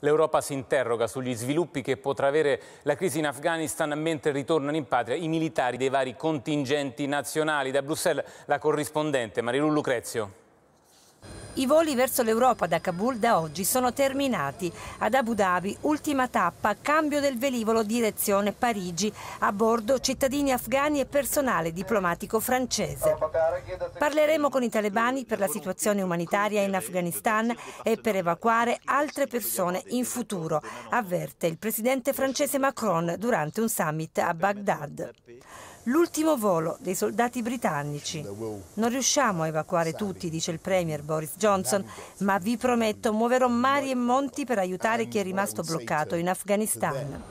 l'Europa si interroga sugli sviluppi che potrà avere la crisi in Afghanistan mentre ritornano in patria i militari dei vari contingenti nazionali. Da Bruxelles la corrispondente Marilu Lucrezio. I voli verso l'Europa da Kabul da oggi sono terminati. Ad Abu Dhabi, ultima tappa, cambio del velivolo direzione Parigi. A bordo cittadini afghani e personale diplomatico francese. Parleremo con i talebani per la situazione umanitaria in Afghanistan e per evacuare altre persone in futuro, avverte il presidente francese Macron durante un summit a Baghdad. L'ultimo volo dei soldati britannici. Non riusciamo a evacuare tutti, dice il Premier Boris Johnson, ma vi prometto muoverò mari e monti per aiutare chi è rimasto bloccato in Afghanistan.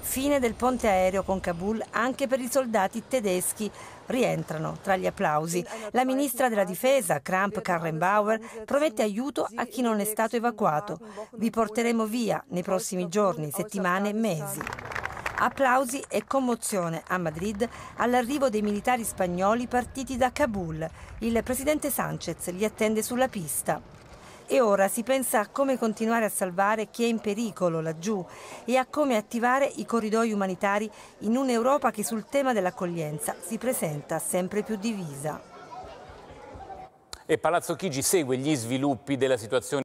Fine del ponte aereo con Kabul anche per i soldati tedeschi rientrano tra gli applausi. La ministra della difesa, Kramp Karrenbauer, promette aiuto a chi non è stato evacuato. Vi porteremo via nei prossimi giorni, settimane mesi. Applausi e commozione a Madrid all'arrivo dei militari spagnoli partiti da Kabul. Il presidente Sanchez li attende sulla pista. E ora si pensa a come continuare a salvare chi è in pericolo laggiù e a come attivare i corridoi umanitari in un'Europa che sul tema dell'accoglienza si presenta sempre più divisa. E Palazzo Chigi segue gli sviluppi della situazione.